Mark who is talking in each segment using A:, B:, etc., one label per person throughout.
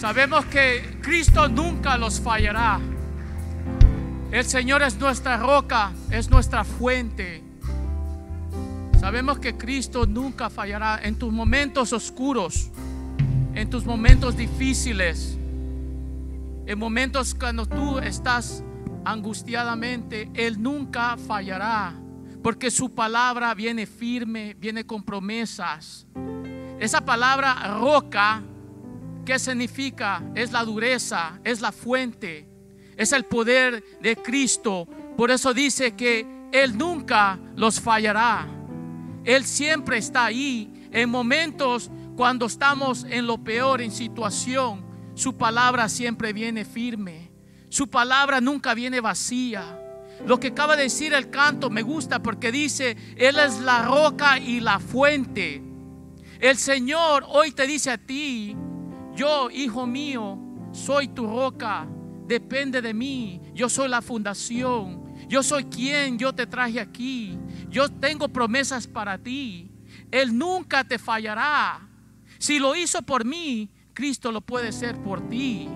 A: Sabemos que Cristo nunca los fallará. El Señor es nuestra roca, es nuestra fuente. Sabemos que Cristo nunca fallará en tus momentos oscuros, en tus momentos difíciles, en momentos cuando tú estás angustiadamente, Él nunca fallará, porque su palabra viene firme, viene con promesas. Esa palabra roca ¿Qué significa? Es la dureza, es la fuente, es el poder de Cristo. Por eso dice que Él nunca los fallará. Él siempre está ahí en momentos cuando estamos en lo peor, en situación. Su palabra siempre viene firme. Su palabra nunca viene vacía. Lo que acaba de decir el canto me gusta porque dice, Él es la roca y la fuente. El Señor hoy te dice a ti, yo, hijo mío, soy tu roca, depende de mí, yo soy la fundación, yo soy quien yo te traje aquí, yo tengo promesas para ti, Él nunca te fallará. Si lo hizo por mí, Cristo lo puede hacer por ti.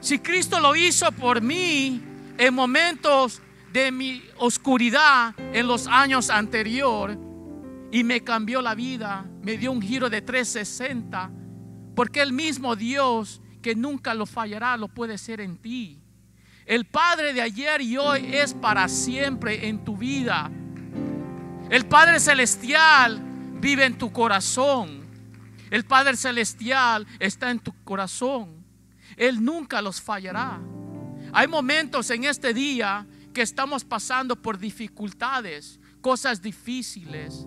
A: Si Cristo lo hizo por mí en momentos de mi oscuridad en los años anteriores, y me cambió la vida, me dio un giro de 360, porque el mismo Dios que nunca lo fallará lo puede ser en ti. El Padre de ayer y hoy es para siempre en tu vida. El Padre Celestial vive en tu corazón. El Padre Celestial está en tu corazón. Él nunca los fallará. Hay momentos en este día que estamos pasando por dificultades, cosas difíciles.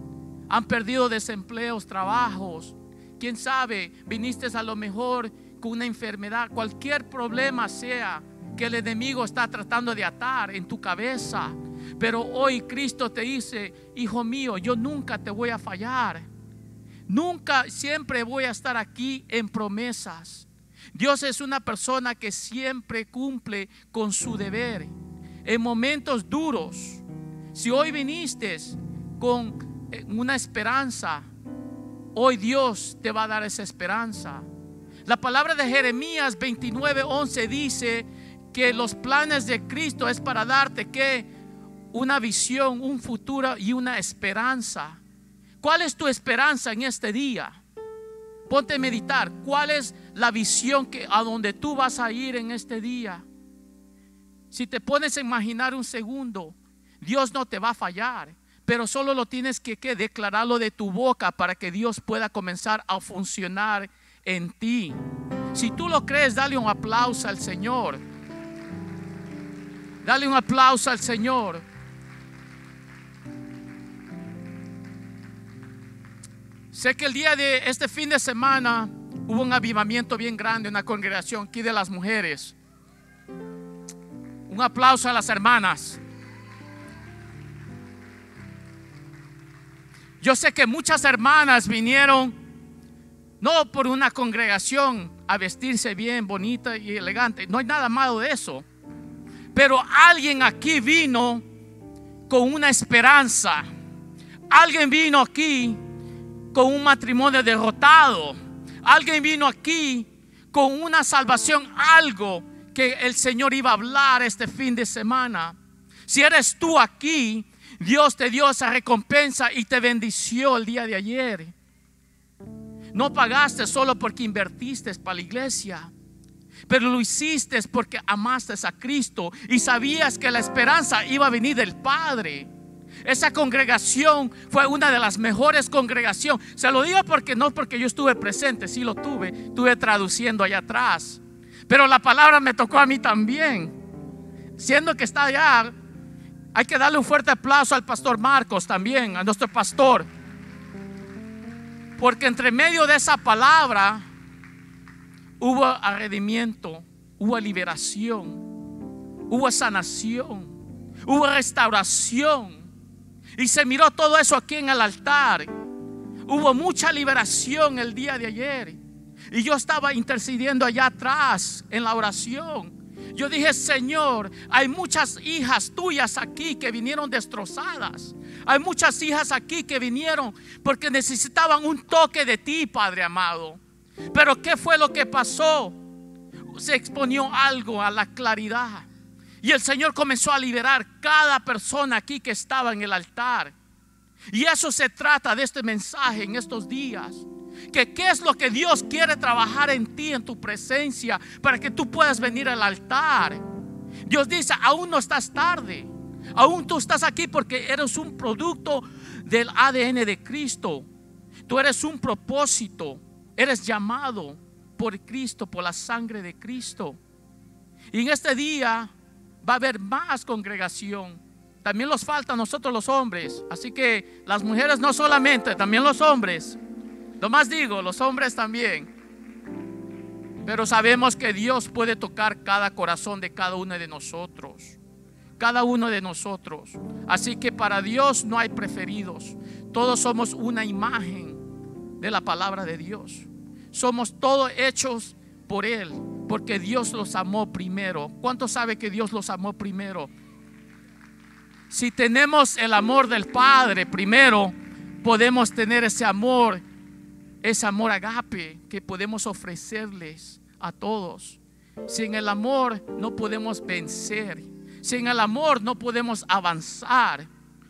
A: Han perdido desempleos, trabajos. Quién sabe, viniste a lo mejor con una enfermedad, cualquier problema sea que el enemigo está tratando de atar en tu cabeza. Pero hoy Cristo te dice, hijo mío, yo nunca te voy a fallar. Nunca, siempre voy a estar aquí en promesas. Dios es una persona que siempre cumple con su deber. En momentos duros, si hoy viniste con una esperanza. Hoy Dios te va a dar esa esperanza. La palabra de Jeremías 29:11 dice que los planes de Cristo es para darte que una visión, un futuro y una esperanza. ¿Cuál es tu esperanza en este día? Ponte a meditar, ¿cuál es la visión que a donde tú vas a ir en este día? Si te pones a imaginar un segundo, Dios no te va a fallar pero solo lo tienes que, declararlo de tu boca para que Dios pueda comenzar a funcionar en ti. Si tú lo crees, dale un aplauso al Señor. Dale un aplauso al Señor. Sé que el día de este fin de semana hubo un avivamiento bien grande en la congregación aquí de las mujeres. Un aplauso a las hermanas. Yo sé que muchas hermanas vinieron no por una congregación a vestirse bien, bonita y elegante. No hay nada malo de eso. Pero alguien aquí vino con una esperanza. Alguien vino aquí con un matrimonio derrotado. Alguien vino aquí con una salvación, algo que el Señor iba a hablar este fin de semana. Si eres tú aquí Dios te dio esa recompensa y te bendició el día de ayer. No pagaste solo porque invertiste para la iglesia, pero lo hiciste porque amaste a Cristo y sabías que la esperanza iba a venir del Padre. Esa congregación fue una de las mejores congregaciones. Se lo digo porque no porque yo estuve presente, sí lo tuve, estuve traduciendo allá atrás. Pero la palabra me tocó a mí también. Siendo que está allá hay que darle un fuerte aplauso al pastor Marcos también, a nuestro pastor. Porque entre medio de esa palabra hubo arredimiento, hubo liberación, hubo sanación, hubo restauración. Y se miró todo eso aquí en el altar. Hubo mucha liberación el día de ayer. Y yo estaba intercediendo allá atrás en la oración. Yo dije, Señor, hay muchas hijas tuyas aquí que vinieron destrozadas. Hay muchas hijas aquí que vinieron porque necesitaban un toque de ti, Padre amado. Pero ¿qué fue lo que pasó? Se exponió algo a la claridad. Y el Señor comenzó a liberar cada persona aquí que estaba en el altar. Y eso se trata de este mensaje en estos días que qué es lo que Dios quiere trabajar en ti, en tu presencia, para que tú puedas venir al altar. Dios dice, aún no estás tarde, aún tú estás aquí porque eres un producto del ADN de Cristo. Tú eres un propósito, eres llamado por Cristo, por la sangre de Cristo. Y en este día va a haber más congregación. También nos faltan a nosotros los hombres. Así que las mujeres no solamente, también los hombres más digo, los hombres también. Pero sabemos que Dios puede tocar cada corazón de cada uno de nosotros. Cada uno de nosotros. Así que para Dios no hay preferidos. Todos somos una imagen de la palabra de Dios. Somos todos hechos por Él. Porque Dios los amó primero. ¿Cuánto sabe que Dios los amó primero? Si tenemos el amor del Padre primero, podemos tener ese amor es amor agape que podemos ofrecerles a todos. Sin el amor no podemos vencer. Sin el amor no podemos avanzar.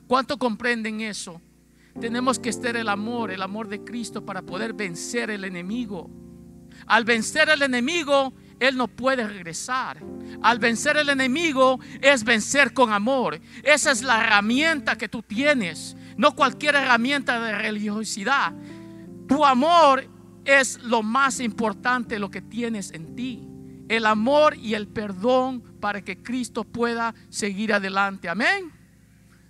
A: ¿Cuánto comprenden eso? Tenemos que estar el amor, el amor de Cristo para poder vencer el enemigo. Al vencer el enemigo, Él no puede regresar. Al vencer el enemigo es vencer con amor. Esa es la herramienta que tú tienes. No cualquier herramienta de religiosidad. Tu amor es lo más importante, lo que tienes en ti. El amor y el perdón para que Cristo pueda seguir adelante. Amén.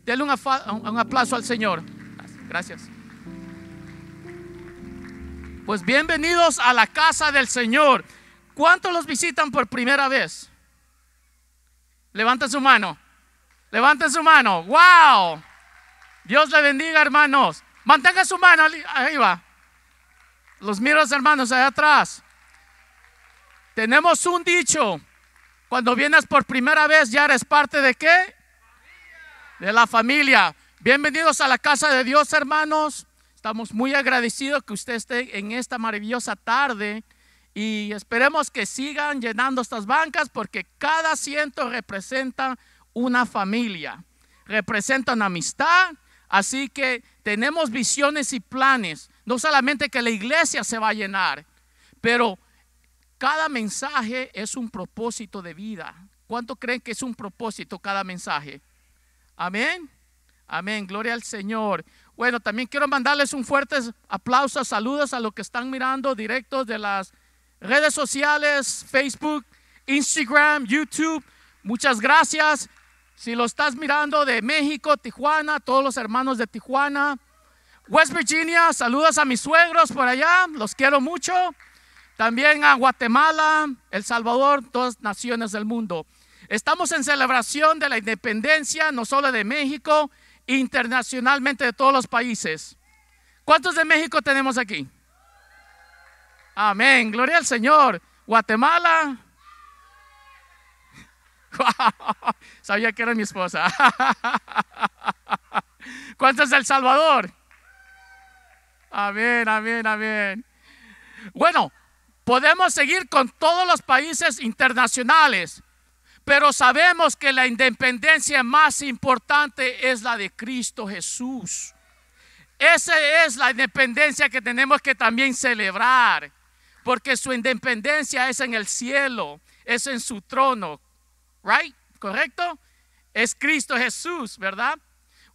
A: Denle un, aplauso al Señor. Gracias. Pues bienvenidos a la casa del Señor. ¿Cuántos los visitan por primera vez? Levanten su mano. Levanten su mano. ¡Wow! Dios le bendiga, hermanos. Mantenga su mano. Ahí va. Los miras, hermanos, allá atrás. Tenemos un dicho. Cuando vienes por primera vez, ya eres parte de qué? De la familia. Bienvenidos a la casa de Dios, hermanos. Estamos muy agradecidos que usted esté en esta maravillosa tarde y esperemos que sigan llenando estas bancas porque cada asiento representa una familia, representa una amistad. Así que tenemos visiones y planes no solamente que la iglesia se va a llenar, pero cada mensaje es un propósito de vida. ¿Cuánto creen que es un propósito cada mensaje? Amén. Amén. Gloria al Señor. Bueno, también quiero mandarles un fuerte aplauso, saludos a los que están mirando directos de las redes sociales, Facebook, Instagram, YouTube. Muchas gracias. Si lo estás mirando de México, Tijuana, todos los hermanos de Tijuana, West Virginia, saludos a mis suegros por allá, los quiero mucho. También a Guatemala, El Salvador, dos naciones del mundo. Estamos en celebración de la independencia, no solo de México, internacionalmente de todos los países. ¿Cuántos de México tenemos aquí? Amén, gloria al Señor. Guatemala. Sabía que era mi esposa. ¿Cuántos de El Salvador? Amén, amén, amén. Bueno, podemos seguir con todos los países internacionales, pero sabemos que la independencia más importante es la de Cristo Jesús. Esa es la independencia que tenemos que también celebrar, porque su independencia es en el cielo, es en su trono, ¿right? ¿Correcto? Es Cristo Jesús, ¿verdad?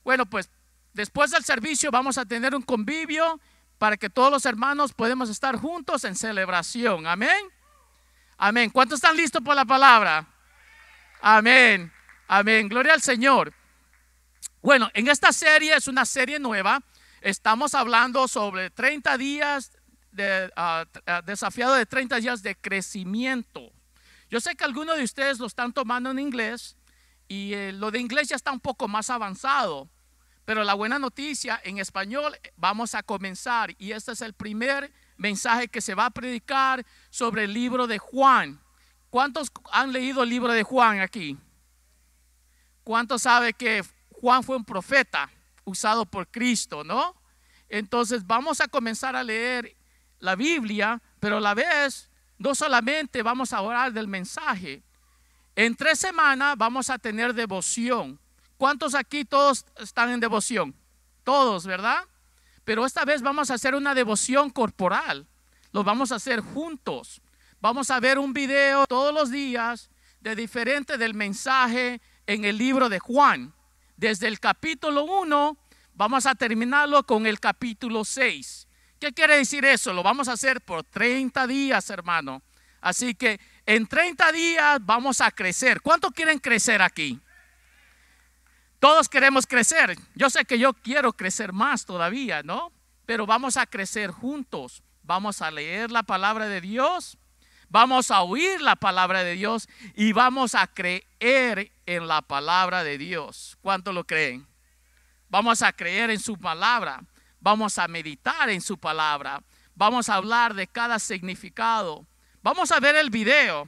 A: Bueno, pues Después del servicio vamos a tener un convivio para que todos los hermanos podemos estar juntos en celebración. Amén. Amén. ¿Cuántos están listos por la palabra? Amén. Amén. Gloria al Señor. Bueno, en esta serie es una serie nueva. Estamos hablando sobre 30 días, de, ah, ah, desafiado de 30 días de crecimiento. Yo sé que algunos de ustedes lo están tomando en inglés y eh, lo de inglés ya está un poco más avanzado pero la buena noticia en español, eh, vamos a comenzar y este es el primer mensaje que se va a predicar sobre el libro de Juan. ¿Cuántos han leído el libro de Juan aquí? ¿Cuántos saben que Juan fue un profeta usado por Cristo, no? Entonces vamos a comenzar a leer la Biblia, pero a la vez no solamente vamos a orar del mensaje. En tres semanas vamos a tener devoción ¿Cuántos aquí todos están en devoción? Todos, ¿verdad? Pero esta vez vamos a hacer una devoción corporal. Lo vamos a hacer juntos. Vamos a ver un video todos los días de diferente del mensaje en el libro de Juan. Desde el capítulo 1 vamos a terminarlo con el capítulo 6. ¿Qué quiere decir eso? Lo vamos a hacer por 30 días, hermano. Así que en 30 días vamos a crecer. ¿Cuántos quieren crecer aquí? Todos queremos crecer. Yo sé que yo quiero crecer más todavía, ¿no? Pero vamos a crecer juntos. Vamos a leer la palabra de Dios. Vamos a oír la palabra de Dios y vamos a creer en la palabra de Dios. ¿Cuánto lo creen? Vamos a creer en su palabra. Vamos a meditar en su palabra. Vamos a hablar de cada significado. Vamos a ver el video.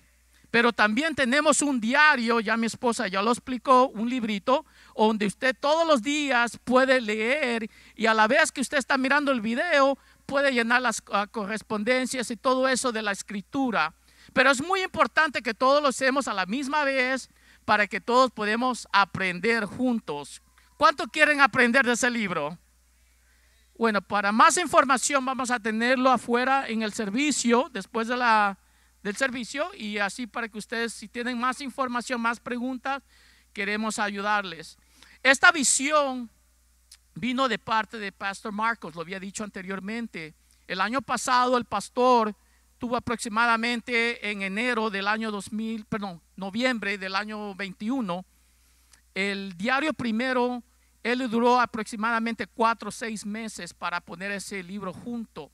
A: Pero también tenemos un diario, ya mi esposa ya lo explicó, un librito donde usted todos los días puede leer y a la vez que usted está mirando el video, puede llenar las ah, correspondencias y todo eso de la escritura. Pero es muy importante que todos lo hacemos a la misma vez para que todos podamos aprender juntos. ¿Cuánto quieren aprender de ese libro? Bueno, para más información vamos a tenerlo afuera en el servicio, después de la, del servicio, y así para que ustedes, si tienen más información, más preguntas, queremos ayudarles. Esta visión vino de parte de Pastor Marcos, lo había dicho anteriormente. El año pasado el pastor tuvo aproximadamente en enero del año 2000, perdón, noviembre del año 21, el diario primero, él duró aproximadamente cuatro o seis meses para poner ese libro junto.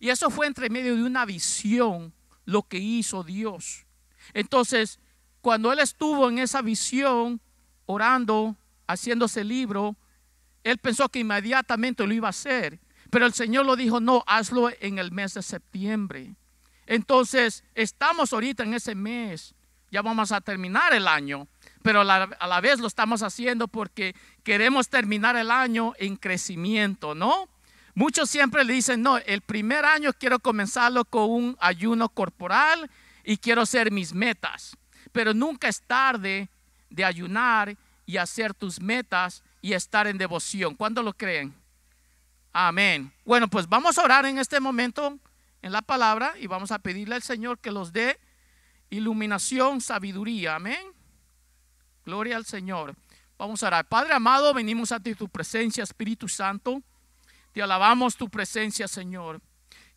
A: Y eso fue entre medio de una visión lo que hizo Dios. Entonces, cuando él estuvo en esa visión, orando, Haciéndose ese libro, él pensó que inmediatamente lo iba a hacer, pero el Señor lo dijo, no, hazlo en el mes de septiembre. Entonces, estamos ahorita en ese mes, ya vamos a terminar el año, pero a la, vez lo estamos haciendo porque queremos terminar el año en crecimiento, ¿no? Muchos siempre le dicen, no, el primer año quiero comenzarlo con un ayuno corporal y quiero hacer mis metas, pero nunca es tarde de ayunar y hacer tus metas y estar en devoción. ¿Cuándo lo creen? Amén. Bueno, pues vamos a orar en este momento en la palabra y vamos a pedirle al Señor que los dé iluminación, sabiduría. Amén. Gloria al Señor. Vamos a orar. Padre amado, venimos ante tu presencia, Espíritu Santo. Te alabamos tu presencia, Señor.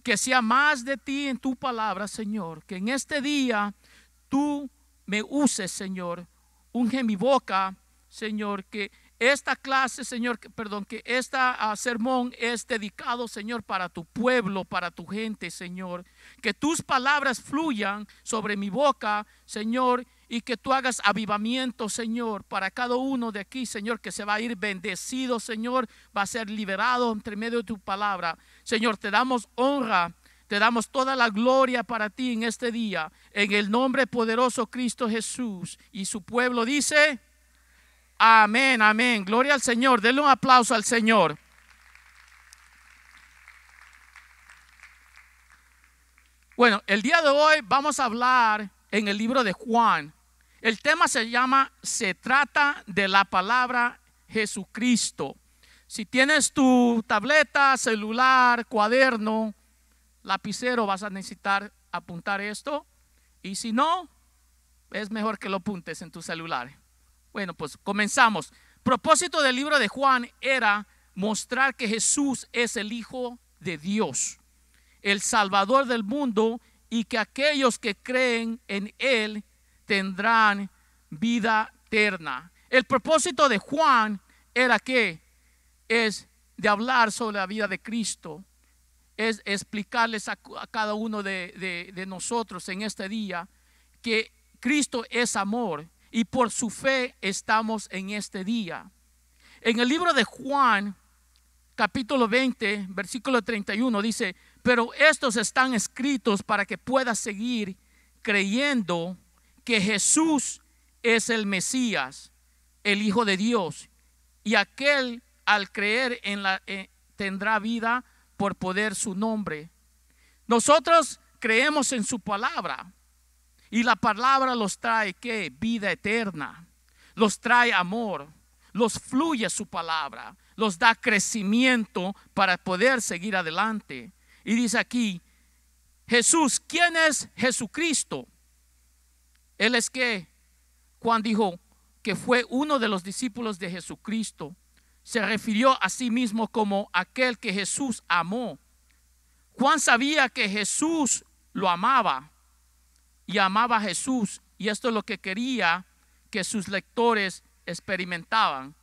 A: Que sea más de ti en tu palabra, Señor. Que en este día tú me uses, Señor. Unge mi boca Señor, que esta clase, Señor, perdón, que esta ah, sermón es dedicado, Señor, para tu pueblo, para tu gente, Señor. Que tus palabras fluyan sobre mi boca, Señor, y que tú hagas avivamiento, Señor, para cada uno de aquí, Señor, que se va a ir bendecido, Señor, va a ser liberado entre medio de tu palabra. Señor, te damos honra. Te damos toda la gloria para ti en este día, en el nombre poderoso Cristo Jesús. Y su pueblo dice, Amén, amén. Gloria al Señor. Denle un aplauso al Señor. Bueno, el día de hoy vamos a hablar en el libro de Juan. El tema se llama Se trata de la palabra Jesucristo. Si tienes tu tableta, celular, cuaderno, lapicero, vas a necesitar apuntar esto. Y si no, es mejor que lo apuntes en tu celular. Bueno, pues comenzamos. Propósito del libro de Juan era mostrar que Jesús es el Hijo de Dios, el Salvador del mundo, y que aquellos que creen en Él tendrán vida eterna. El propósito de Juan era que es de hablar sobre la vida de Cristo, es explicarles a, cada uno de nosotros en este día que Cristo es amor y por su fe estamos en este día. En el libro de Juan, capítulo 20, versículo 31, dice, pero estos están escritos para que pueda seguir creyendo que Jesús es el Mesías, el Hijo de Dios, y aquel al creer en la, eh, tendrá vida por poder su nombre. Nosotros creemos en su palabra, y la palabra los trae qué? Vida eterna. Los trae amor. Los fluye su palabra. Los da crecimiento para poder seguir adelante. Y dice aquí, Jesús, ¿quién es Jesucristo? Él es que Juan dijo que fue uno de los discípulos de Jesucristo. Se refirió a sí mismo como aquel que Jesús amó. Juan sabía que Jesús lo amaba y amaba a Jesús. Y esto es lo que quería que sus lectores experimentaban.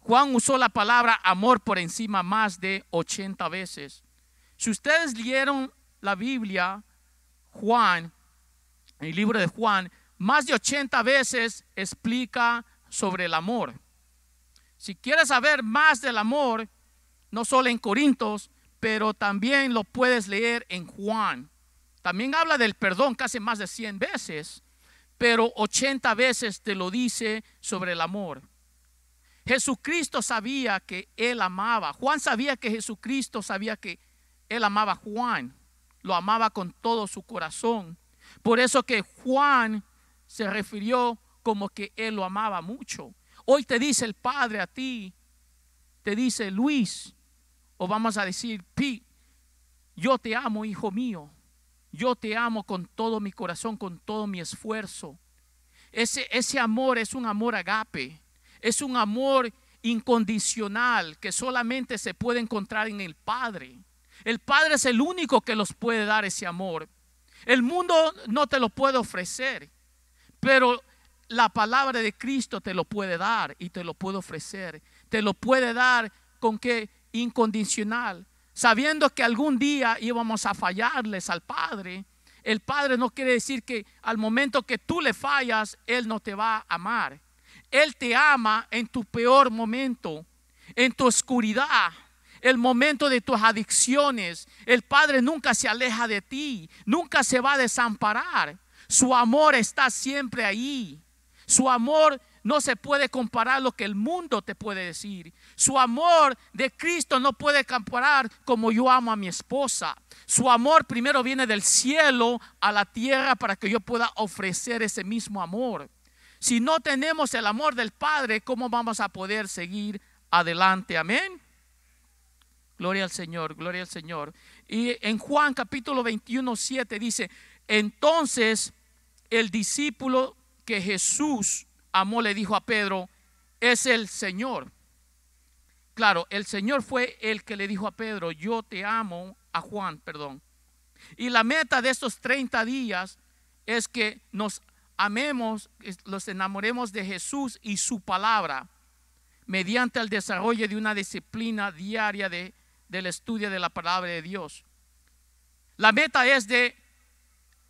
A: Juan usó la palabra amor por encima más de 80 veces. Si ustedes leyeron la Biblia, Juan, el libro de Juan, más de 80 veces explica sobre el amor. Si quieres saber más del amor, no solo en Corintios, pero también lo puedes leer en Juan. También habla del perdón casi más de 100 veces, pero 80 veces te lo dice sobre el amor. Jesucristo sabía que él amaba. Juan sabía que Jesucristo sabía que él amaba a Juan. Lo amaba con todo su corazón. Por eso que Juan se refirió como que él lo amaba mucho. Hoy te dice el Padre a ti, te dice Luis, o vamos a decir, Pi, yo te amo, hijo mío. Yo te amo con todo mi corazón, con todo mi esfuerzo. Ese, ese amor es un amor agape, es un amor incondicional que solamente se puede encontrar en el Padre. El Padre es el único que los puede dar ese amor. El mundo no te lo puede ofrecer, pero la palabra de Cristo te lo puede dar y te lo puede ofrecer. Te lo puede dar con que incondicional sabiendo que algún día íbamos a fallarles al Padre, el Padre no quiere decir que al momento que tú le fallas, Él no te va a amar. Él te ama en tu peor momento, en tu oscuridad, el momento de tus adicciones. El Padre nunca se aleja de ti, nunca se va a desamparar. Su amor está siempre ahí. Su amor no se puede comparar lo que el mundo te puede decir. Su amor de Cristo no puede comparar como yo amo a mi esposa. Su amor primero viene del cielo a la tierra para que yo pueda ofrecer ese mismo amor. Si no tenemos el amor del Padre, ¿cómo vamos a poder seguir adelante? Amén. Gloria al Señor, gloria al Señor. Y en Juan capítulo 21, 7 dice, entonces el discípulo que Jesús amó le dijo a Pedro, es el Señor. Claro, el Señor fue el que le dijo a Pedro, yo te amo, a Juan, perdón. Y la meta de estos 30 días es que nos amemos, los enamoremos de Jesús y su palabra mediante el desarrollo de una disciplina diaria de, del estudio de la palabra de Dios. La meta es de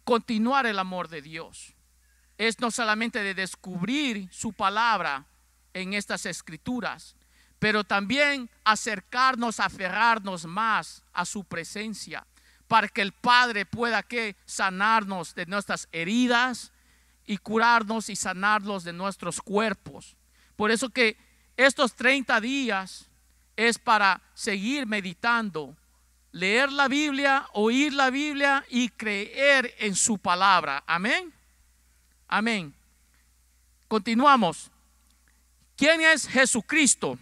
A: continuar el amor de Dios es no solamente de descubrir su palabra en estas escrituras, pero también acercarnos, aferrarnos más a su presencia, para que el Padre pueda que sanarnos de nuestras heridas y curarnos y sanarnos de nuestros cuerpos. Por eso que estos 30 días es para seguir meditando, leer la Biblia, oír la Biblia y creer en su palabra. Amén. Amén. Continuamos. ¿Quién es Jesucristo?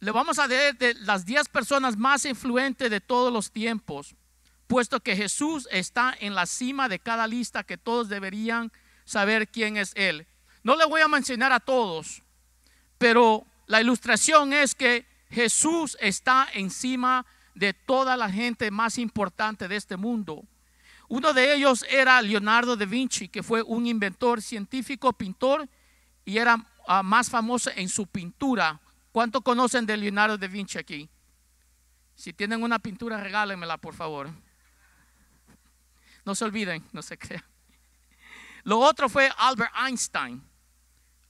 A: Le vamos a decir de las 10 personas más influentes de todos los tiempos, puesto que Jesús está en la cima de cada lista que todos deberían saber quién es Él. No le voy a mencionar a todos, pero la ilustración es que Jesús está encima de toda la gente más importante de este mundo. Uno de ellos era Leonardo da Vinci, que fue un inventor, científico, pintor y era ah, más famoso en su pintura. ¿Cuánto conocen de Leonardo da Vinci aquí? Si tienen una pintura, regálenmela, por favor. No se olviden, no se crean. Lo otro fue Albert Einstein.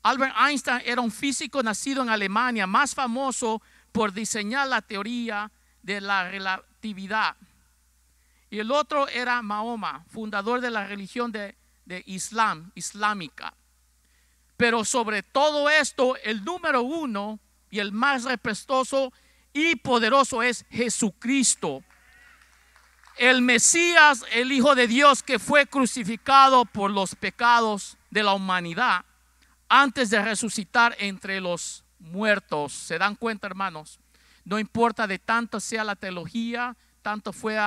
A: Albert Einstein era un físico nacido en Alemania, más famoso por diseñar la teoría de la relatividad. Y el otro era Mahoma, fundador de la religión de, Islam, islámica. Pero sobre todo esto, el número uno y el más represtoso y poderoso es Jesucristo, el Mesías, el Hijo de Dios que fue crucificado por los pecados de la humanidad antes de resucitar entre los muertos. ¿Se dan cuenta, hermanos? No importa de tanto sea la teología, tanto fue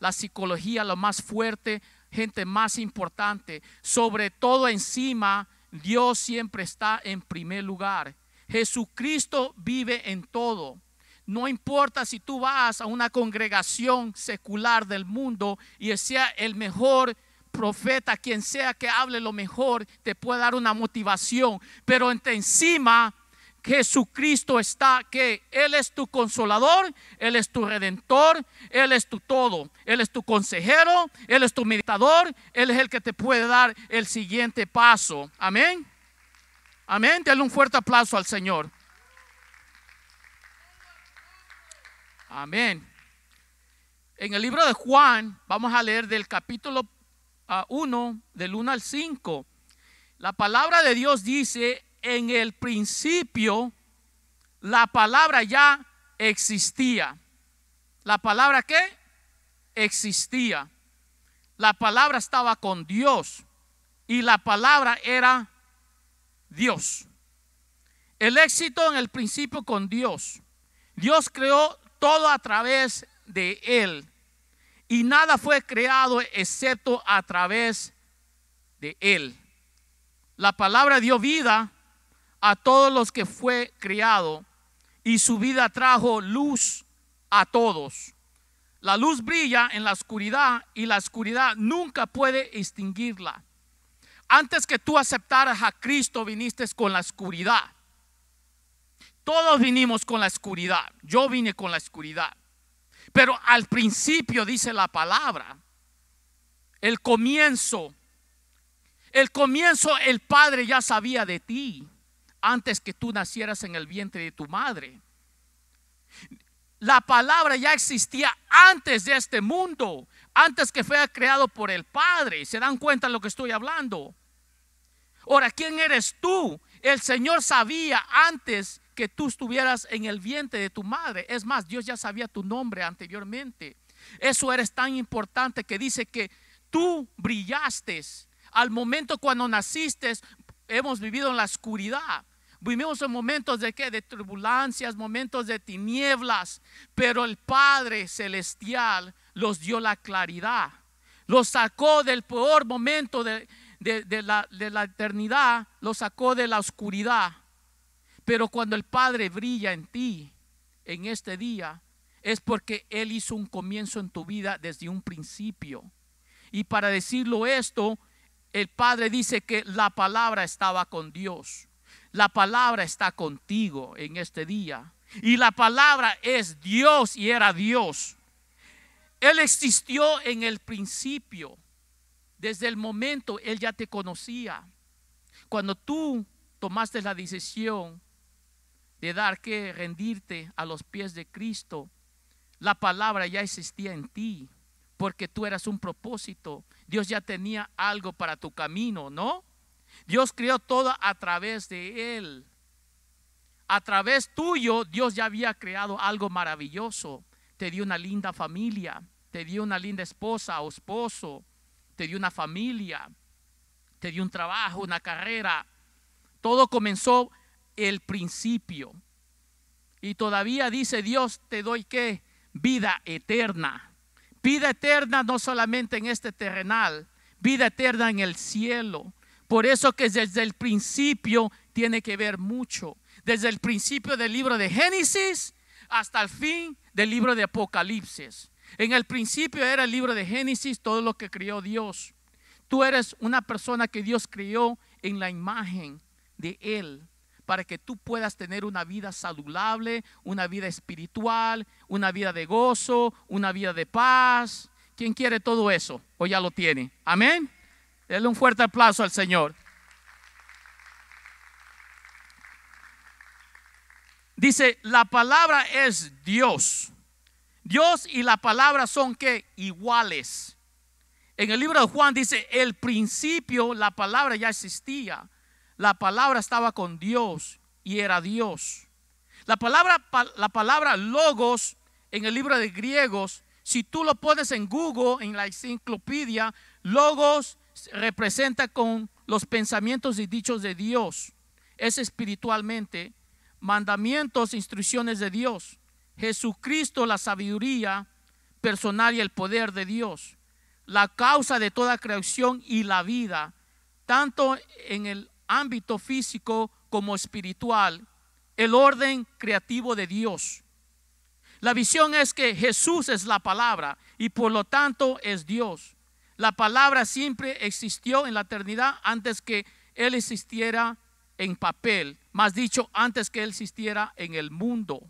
A: la psicología, lo más fuerte, gente más importante. Sobre todo encima, Dios siempre está en primer lugar. Jesucristo vive en todo. No importa si tú vas a una congregación secular del mundo y sea el mejor profeta, quien sea que hable lo mejor, te puede dar una motivación. Pero entre encima Jesucristo está que Él es tu consolador, Él es tu redentor, Él es tu todo, Él es tu consejero, Él es tu meditador, Él es el que te puede dar el siguiente paso. Amén. Amén. Dale un fuerte aplauso al Señor. Amén. En el libro de Juan vamos a leer del capítulo 1, ah, del 1 al 5. La palabra de Dios dice, en el principio la palabra ya existía. ¿La palabra qué? Existía. La palabra estaba con Dios y la palabra era Dios. El éxito en el principio con Dios. Dios creó todo a través de Él y nada fue creado excepto a través de Él. La palabra dio vida a todos los que fue criado y su vida trajo luz a todos. La luz brilla en la oscuridad y la oscuridad nunca puede extinguirla. Antes que tú aceptaras a Cristo viniste con la oscuridad. Todos vinimos con la oscuridad. Yo vine con la oscuridad. Pero al principio dice la palabra, el comienzo, el comienzo el Padre ya sabía de ti antes que tú nacieras en el vientre de tu madre. La palabra ya existía antes de este mundo, antes que fuera creado por el Padre. ¿Se dan cuenta de lo que estoy hablando? Ahora, ¿quién eres tú? El Señor sabía antes que tú estuvieras en el vientre de tu madre. Es más, Dios ya sabía tu nombre anteriormente. Eso eres tan importante que dice que tú brillaste. Al momento cuando naciste, hemos vivido en la oscuridad. Vivimos en momentos de qué? De turbulencias, momentos de tinieblas, pero el Padre Celestial los dio la claridad. Los sacó del peor momento de, la, de la eternidad, los sacó de la oscuridad. Pero cuando el Padre brilla en ti, en este día, es porque Él hizo un comienzo en tu vida desde un principio. Y para decirlo esto, el Padre dice que la palabra estaba con Dios. La palabra está contigo en este día. Y la palabra es Dios y era Dios. Él existió en el principio. Desde el momento Él ya te conocía. Cuando tú tomaste la decisión de dar que rendirte a los pies de Cristo, la palabra ya existía en ti, porque tú eras un propósito. Dios ya tenía algo para tu camino, ¿no? Dios creó todo a través de Él. A través tuyo, Dios ya había creado algo maravilloso. Te dio una linda familia, te dio una linda esposa o esposo, te dio una familia, te dio un trabajo, una carrera. Todo comenzó el principio. Y todavía dice Dios, te doy qué? Vida eterna. Vida eterna no solamente en este terrenal, vida eterna en el cielo. Por eso que desde el principio tiene que ver mucho. Desde el principio del libro de Génesis hasta el fin del libro de Apocalipsis. En el principio era el libro de Génesis todo lo que creó Dios. Tú eres una persona que Dios creó en la imagen de Él para que tú puedas tener una vida saludable, una vida espiritual, una vida de gozo, una vida de paz. ¿Quién quiere todo eso? ¿O ya lo tiene? Amén. Dale un fuerte aplauso al Señor. Dice, la palabra es Dios. Dios y la palabra son que iguales. En el libro de Juan dice, el principio la palabra ya existía. La palabra estaba con Dios y era Dios. La palabra, la palabra logos en el libro de griegos, si tú lo pones en Google, en la enciclopedia, logos representa con los pensamientos y dichos de Dios. Es espiritualmente mandamientos, instrucciones de Dios. Jesucristo, la sabiduría personal y el poder de Dios. La causa de toda creación y la vida, tanto en el ámbito físico como espiritual. El orden creativo de Dios. La visión es que Jesús es la palabra y por lo tanto es Dios. La palabra siempre existió en la eternidad antes que Él existiera en papel, más dicho, antes que Él existiera en el mundo,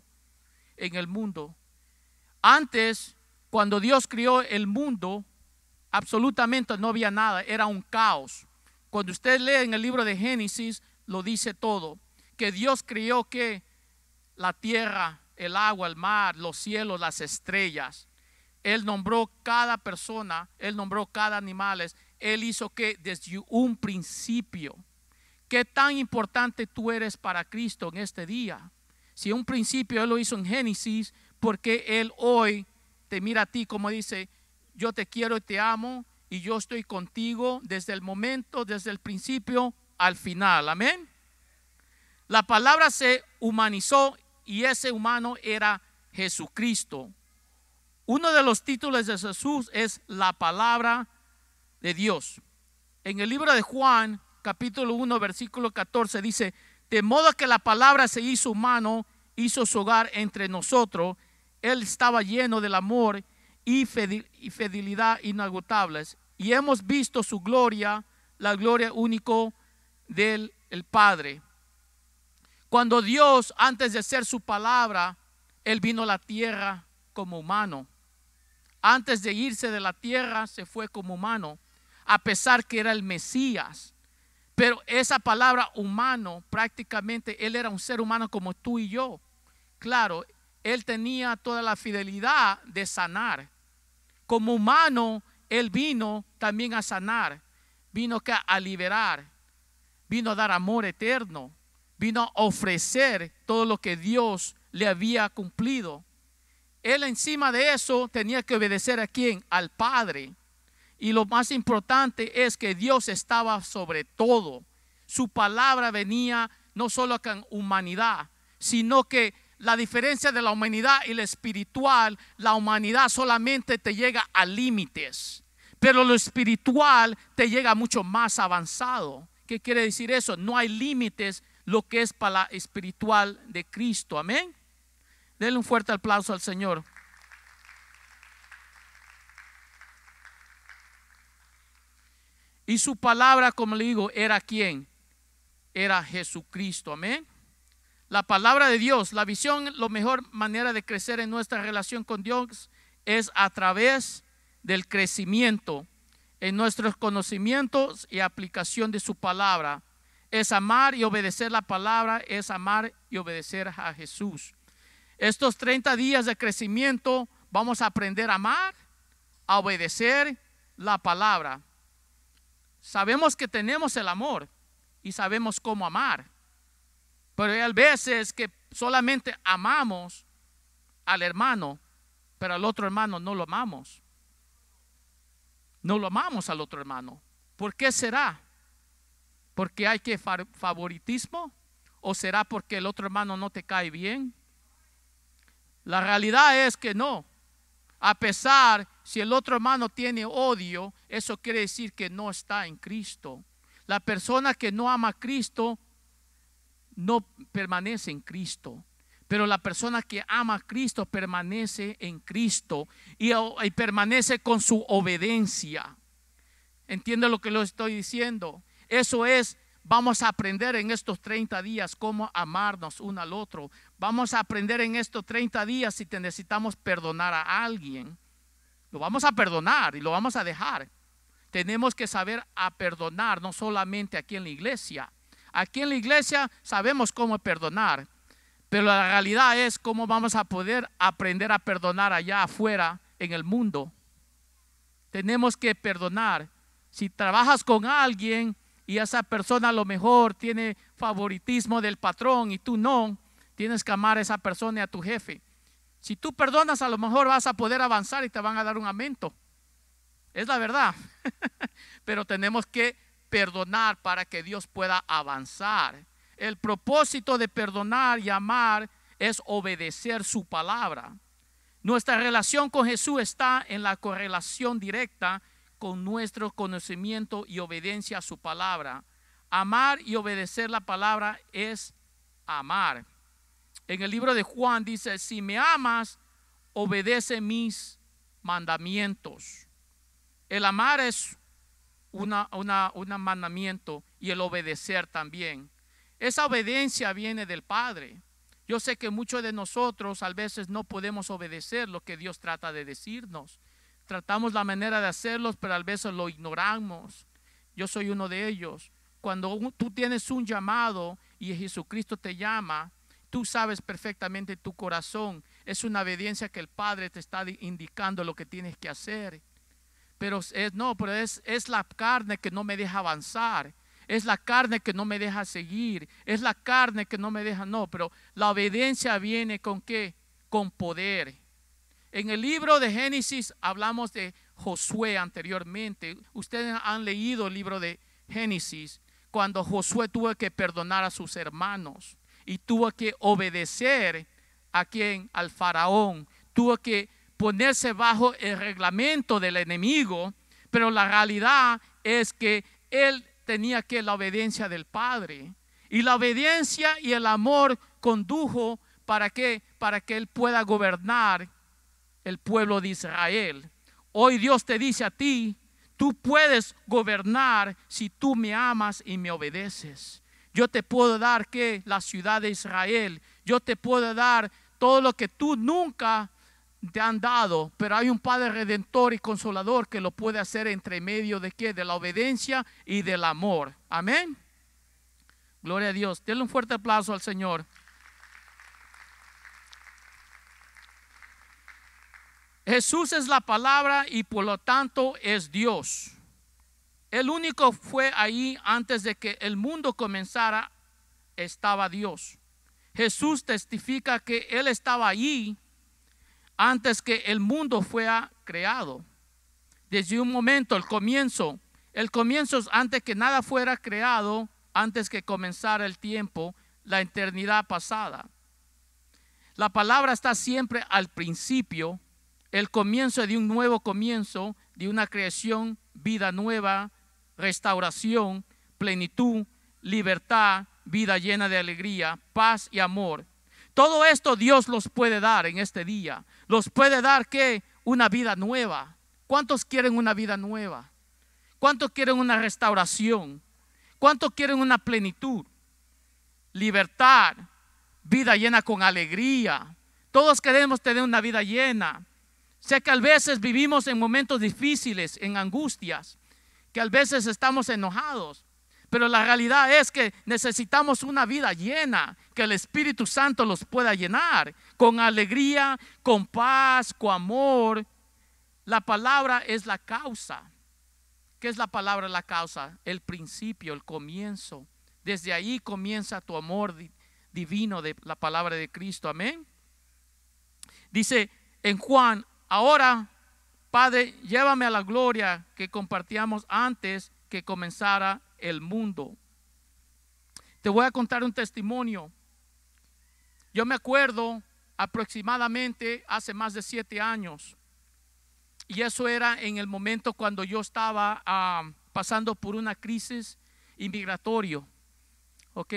A: en el mundo. Antes, cuando Dios crió el mundo, absolutamente no había nada, era un caos. Cuando usted lee en el libro de Génesis, lo dice todo, que Dios creó que la tierra, el agua, el mar, los cielos, las estrellas. Él nombró cada persona, Él nombró cada animal, Él hizo que desde un principio, qué tan importante tú eres para Cristo en este día. Si un principio Él lo hizo en Génesis, porque Él hoy te mira a ti como dice, yo te quiero y te amo y yo estoy contigo desde el momento, desde el principio al final. Amén. La palabra se humanizó y ese humano era Jesucristo. Uno de los títulos de Jesús es la palabra de Dios. En el libro de Juan, capítulo 1, versículo 14, dice, de modo que la palabra se hizo humano, hizo su hogar entre nosotros, él estaba lleno del amor y fidelidad inagotables, y hemos visto su gloria, la gloria único del el Padre. Cuando Dios, antes de ser su palabra, Él vino a la tierra, como humano. Antes de irse de la tierra, se fue como humano, a pesar que era el Mesías. Pero esa palabra humano, prácticamente, él era un ser humano como tú y yo. Claro, él tenía toda la fidelidad de sanar. Como humano, él vino también a sanar, vino a liberar, vino a dar amor eterno, vino a ofrecer todo lo que Dios le había cumplido. Él encima de eso tenía que obedecer a quién? Al Padre. Y lo más importante es que Dios estaba sobre todo. Su palabra venía no solo con humanidad, sino que la diferencia de la humanidad y la espiritual, la humanidad solamente te llega a límites, pero lo espiritual te llega mucho más avanzado. ¿Qué quiere decir eso? No hay límites lo que es para la espiritual de Cristo. Amén. Denle un fuerte aplauso al Señor. Y su palabra, como le digo, era quién? Era Jesucristo. Amén. La palabra de Dios, la visión, la mejor manera de crecer en nuestra relación con Dios es a través del crecimiento en nuestros conocimientos y aplicación de su palabra. Es amar y obedecer la palabra, es amar y obedecer a Jesús. Estos 30 días de crecimiento vamos a aprender a amar, a obedecer la palabra. Sabemos que tenemos el amor y sabemos cómo amar, pero hay veces que solamente amamos al hermano, pero al otro hermano no lo amamos. No lo amamos al otro hermano. ¿Por qué será? ¿Porque hay que favoritismo? ¿O será porque el otro hermano no te cae bien? La realidad es que no. A pesar, si el otro hermano tiene odio, eso quiere decir que no está en Cristo. La persona que no ama a Cristo no permanece en Cristo. Pero la persona que ama a Cristo permanece en Cristo y, permanece con su obediencia. ¿Entiende lo que lo estoy diciendo? Eso es, vamos a aprender en estos 30 días cómo amarnos uno al otro, Vamos a aprender en estos 30 días si te necesitamos perdonar a alguien. Lo vamos a perdonar y lo vamos a dejar. Tenemos que saber a perdonar, no solamente aquí en la iglesia. Aquí en la iglesia sabemos cómo perdonar, pero la realidad es cómo vamos a poder aprender a perdonar allá afuera en el mundo. Tenemos que perdonar. Si trabajas con alguien y esa persona a lo mejor tiene favoritismo del patrón y tú no, Tienes que amar a esa persona y a tu jefe. Si tú perdonas, a lo mejor vas a poder avanzar y te van a dar un aumento. Es la verdad. Pero tenemos que perdonar para que Dios pueda avanzar. El propósito de perdonar y amar es obedecer su palabra. Nuestra relación con Jesús está en la correlación directa con nuestro conocimiento y obediencia a su palabra. Amar y obedecer la palabra es amar en el libro de Juan dice, si me amas, obedece mis mandamientos. El amar es una, un mandamiento y el obedecer también. Esa obediencia viene del Padre. Yo sé que muchos de nosotros a veces no podemos obedecer lo que Dios trata de decirnos. Tratamos la manera de hacerlo, pero a veces lo ignoramos. Yo soy uno de ellos. Cuando tú tienes un llamado y Jesucristo te llama, Tú sabes perfectamente tu corazón. Es una obediencia que el Padre te está indicando lo que tienes que hacer. Pero es, no, pero es, es la carne que no me deja avanzar. Es la carne que no me deja seguir. Es la carne que no me deja. No, pero la obediencia viene con qué? Con poder. En el libro de Génesis hablamos de Josué anteriormente. Ustedes han leído el libro de Génesis cuando Josué tuvo que perdonar a sus hermanos y tuvo que obedecer a quien, al faraón, tuvo que ponerse bajo el reglamento del enemigo, pero la realidad es que él tenía que la obediencia del Padre. Y la obediencia y el amor condujo para que para que él pueda gobernar el pueblo de Israel. Hoy Dios te dice a ti, tú puedes gobernar si tú me amas y me obedeces. Yo te puedo dar que la ciudad de Israel, yo te puedo dar todo lo que tú nunca te han dado, pero hay un Padre redentor y consolador que lo puede hacer entre medio de qué? De la obediencia y del amor. Amén. Gloria a Dios. Denle un fuerte aplauso al Señor. Jesús es la palabra y por lo tanto es Dios. El único fue ahí antes de que el mundo comenzara, estaba Dios. Jesús testifica que Él estaba allí antes que el mundo fuera creado. Desde un momento, el comienzo, el comienzo es antes que nada fuera creado, antes que comenzara el tiempo, la eternidad pasada. La palabra está siempre al principio, el comienzo de un nuevo comienzo, de una creación, vida nueva, restauración, plenitud, libertad, vida llena de alegría, paz y amor. Todo esto Dios los puede dar en este día. Los puede dar que una vida nueva. ¿Cuántos quieren una vida nueva? ¿Cuántos quieren una restauración? ¿Cuántos quieren una plenitud? Libertad, vida llena con alegría. Todos queremos tener una vida llena. Sé que a veces vivimos en momentos difíciles, en angustias, que a veces estamos enojados, pero la realidad es que necesitamos una vida llena, que el Espíritu Santo los pueda llenar, con alegría, con paz, con amor. La palabra es la causa. ¿Qué es la palabra la causa? El principio, el comienzo. Desde ahí comienza tu amor divino de la palabra de Cristo. Amén. Dice en Juan, ahora Padre, llévame a la gloria que compartíamos antes que comenzara el mundo. Te voy a contar un testimonio. Yo me acuerdo aproximadamente hace más de siete años. Y eso era en el momento cuando yo estaba ah, pasando por una crisis inmigratoria.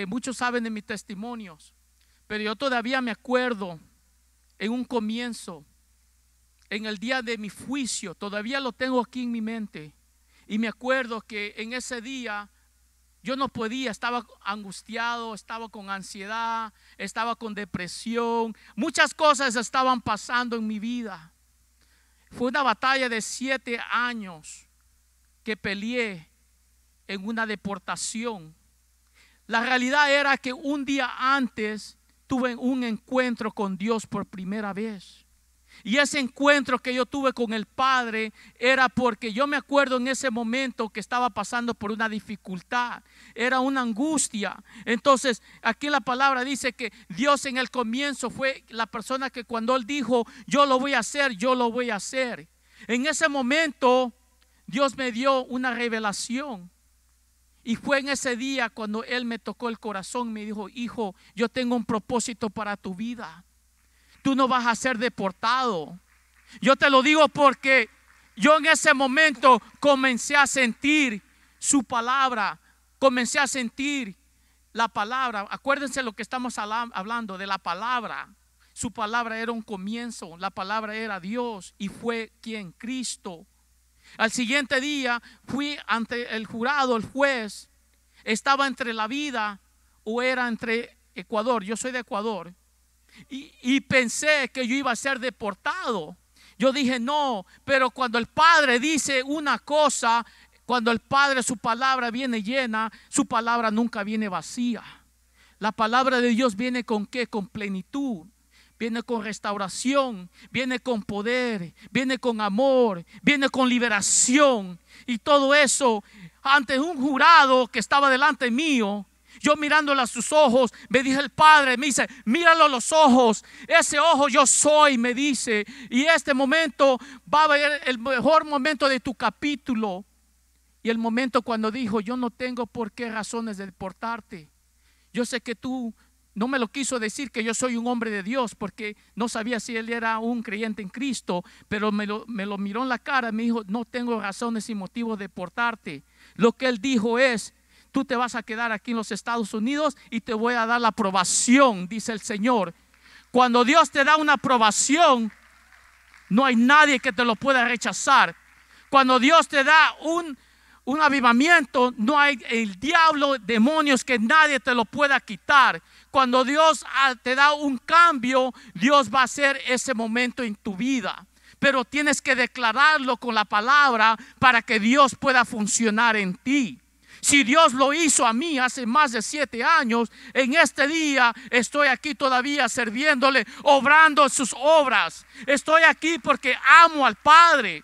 A: muchos saben de mis testimonios, pero yo todavía me acuerdo en un comienzo en el día de mi juicio, todavía lo tengo aquí en mi mente. Y me acuerdo que en ese día yo no podía, estaba angustiado, estaba con ansiedad, estaba con depresión, muchas cosas estaban pasando en mi vida. Fue una batalla de siete años que peleé en una deportación. La realidad era que un día antes tuve un encuentro con Dios por primera vez. Y ese encuentro que yo tuve con el Padre era porque yo me acuerdo en ese momento que estaba pasando por una dificultad, era una angustia. Entonces, aquí la palabra dice que Dios en el comienzo fue la persona que cuando Él dijo, yo lo voy a hacer, yo lo voy a hacer. En ese momento, Dios me dio una revelación. Y fue en ese día cuando Él me tocó el corazón, me dijo, hijo, yo tengo un propósito para tu vida tú no vas a ser deportado. Yo te lo digo porque yo en ese momento comencé a sentir su palabra, comencé a sentir la palabra. Acuérdense lo que estamos hablando de la palabra. Su palabra era un comienzo, la palabra era Dios y fue quien Cristo. Al siguiente día fui ante el jurado, el juez, estaba entre la vida o era entre Ecuador, yo soy de Ecuador, y, pensé que yo iba a ser deportado. Yo dije, no, pero cuando el Padre dice una cosa, cuando el Padre su palabra viene llena, su palabra nunca viene vacía. La palabra de Dios viene con qué? Con plenitud. Viene con restauración, viene con poder, viene con amor, viene con liberación. Y todo eso ante un jurado que estaba delante mío, yo mirándole a sus ojos, me dice el Padre, me dice, míralo a los ojos, ese ojo yo soy, me dice, y este momento va a haber el mejor momento de tu capítulo. Y el momento cuando dijo, yo no tengo por qué razones de deportarte. Yo sé que tú no me lo quiso decir que yo soy un hombre de Dios, porque no sabía si él era un creyente en Cristo, pero me lo, miró en la cara y me dijo, no tengo razones y motivos de deportarte, Lo que él dijo es, tú te vas a quedar aquí en los Estados Unidos y te voy a dar la aprobación, dice el Señor. Cuando Dios te da una aprobación, no hay nadie que te lo pueda rechazar. Cuando Dios te da un, un avivamiento, no hay el diablo, demonios que nadie te lo pueda quitar. Cuando Dios ah, te da un cambio, Dios va a hacer ese momento en tu vida. Pero tienes que declararlo con la palabra para que Dios pueda funcionar en ti. Si Dios lo hizo a mí hace más de siete años, en este día estoy aquí todavía sirviéndole, obrando sus obras. Estoy aquí porque amo al Padre.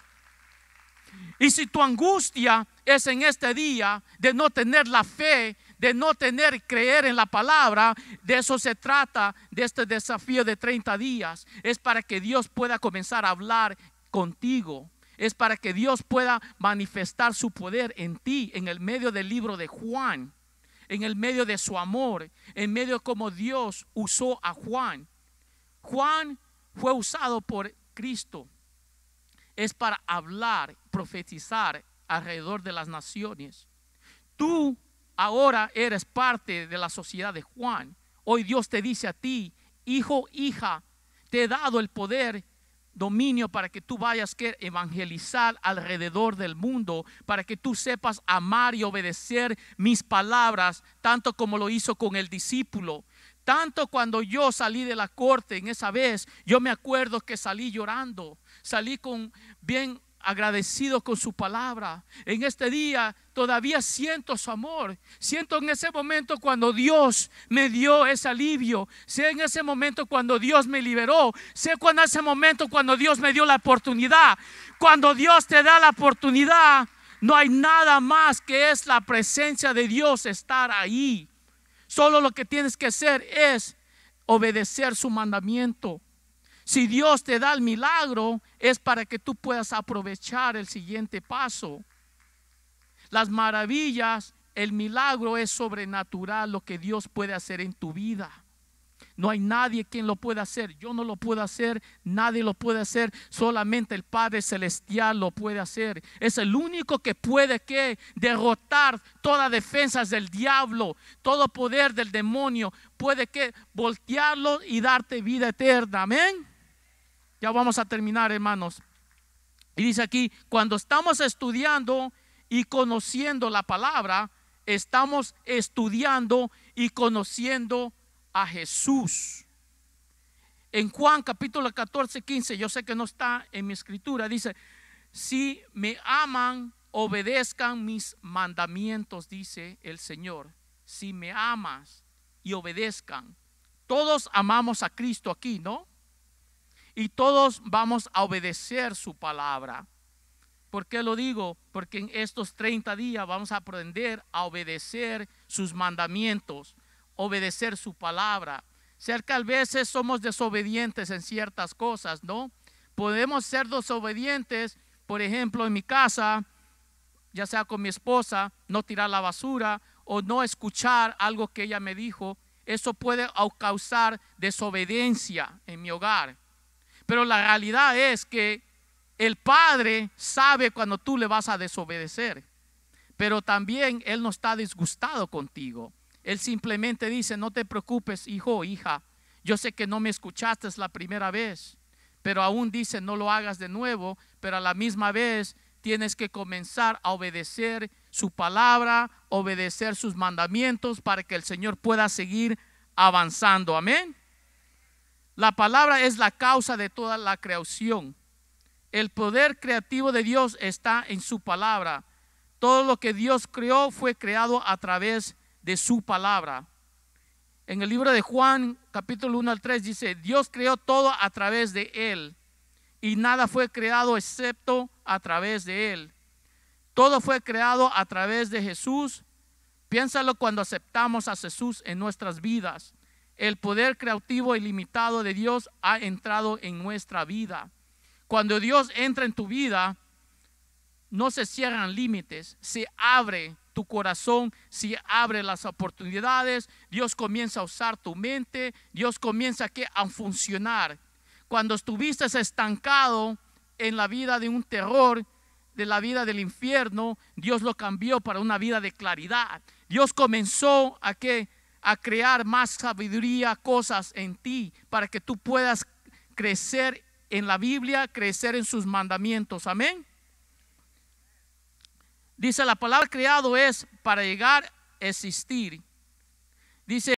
A: Y si tu angustia es en este día de no tener la fe, de no tener creer en la palabra, de eso se trata, de este desafío de 30 días. Es para que Dios pueda comenzar a hablar contigo es para que Dios pueda manifestar su poder en ti, en el medio del libro de Juan, en el medio de su amor, en medio como Dios usó a Juan. Juan fue usado por Cristo. Es para hablar, profetizar alrededor de las naciones. Tú ahora eres parte de la sociedad de Juan. Hoy Dios te dice a ti, hijo, hija, te he dado el poder dominio para que tú vayas que evangelizar alrededor del mundo, para que tú sepas amar y obedecer mis palabras, tanto como lo hizo con el discípulo. Tanto cuando yo salí de la corte en esa vez, yo me acuerdo que salí llorando, salí con bien Agradecido con su palabra. En este día todavía siento su amor. Siento en ese momento cuando Dios me dio ese alivio. Sé en ese momento cuando Dios me liberó. Sé cuando ese momento cuando Dios me dio la oportunidad. Cuando Dios te da la oportunidad, no hay nada más que es la presencia de Dios estar ahí. Solo lo que tienes que hacer es obedecer su mandamiento. Si Dios te da el milagro, es para que tú puedas aprovechar el siguiente paso. Las maravillas, el milagro es sobrenatural, lo que Dios puede hacer en tu vida. No hay nadie quien lo pueda hacer. Yo no lo puedo hacer, nadie lo puede hacer. Solamente el Padre Celestial lo puede hacer. Es el único que puede que derrotar todas defensas del diablo, todo poder del demonio. Puede que voltearlo y darte vida eterna. Amén. Ya vamos a terminar, hermanos. Y dice aquí, cuando estamos estudiando y conociendo la palabra, estamos estudiando y conociendo a Jesús. En Juan capítulo 14, 15, yo sé que no está en mi escritura, dice, si me aman, obedezcan mis mandamientos, dice el Señor. Si me amas y obedezcan, todos amamos a Cristo aquí, ¿no? y todos vamos a obedecer su palabra. ¿Por qué lo digo? Porque en estos 30 días vamos a aprender a obedecer sus mandamientos, obedecer su palabra. Cerca veces somos desobedientes en ciertas cosas, ¿no? Podemos ser desobedientes, por ejemplo, en mi casa, ya sea con mi esposa, no tirar la basura o no escuchar algo que ella me dijo. Eso puede causar desobediencia en mi hogar. Pero la realidad es que el Padre sabe cuando tú le vas a desobedecer. Pero también Él no está disgustado contigo. Él simplemente dice, no te preocupes, hijo o hija. Yo sé que no me escuchaste la primera vez, pero aún dice, no lo hagas de nuevo, pero a la misma vez tienes que comenzar a obedecer su palabra, obedecer sus mandamientos para que el Señor pueda seguir avanzando. Amén. La palabra es la causa de toda la creación. El poder creativo de Dios está en su palabra. Todo lo que Dios creó fue creado a través de su palabra. En el libro de Juan, capítulo 1 al 3, dice, Dios creó todo a través de él y nada fue creado excepto a través de él. Todo fue creado a través de Jesús. Piénsalo cuando aceptamos a Jesús en nuestras vidas el poder creativo ilimitado de Dios ha entrado en nuestra vida. Cuando Dios entra en tu vida, no se cierran límites, se abre tu corazón, se abre las oportunidades, Dios comienza a usar tu mente, Dios comienza a funcionar. Cuando estuviste estancado en la vida de un terror, de la vida del infierno, Dios lo cambió para una vida de claridad. Dios comenzó a que a crear más sabiduría, cosas en ti, para que tú puedas crecer en la Biblia, crecer en sus mandamientos. Amén. Dice la palabra creado es para llegar a existir. Dice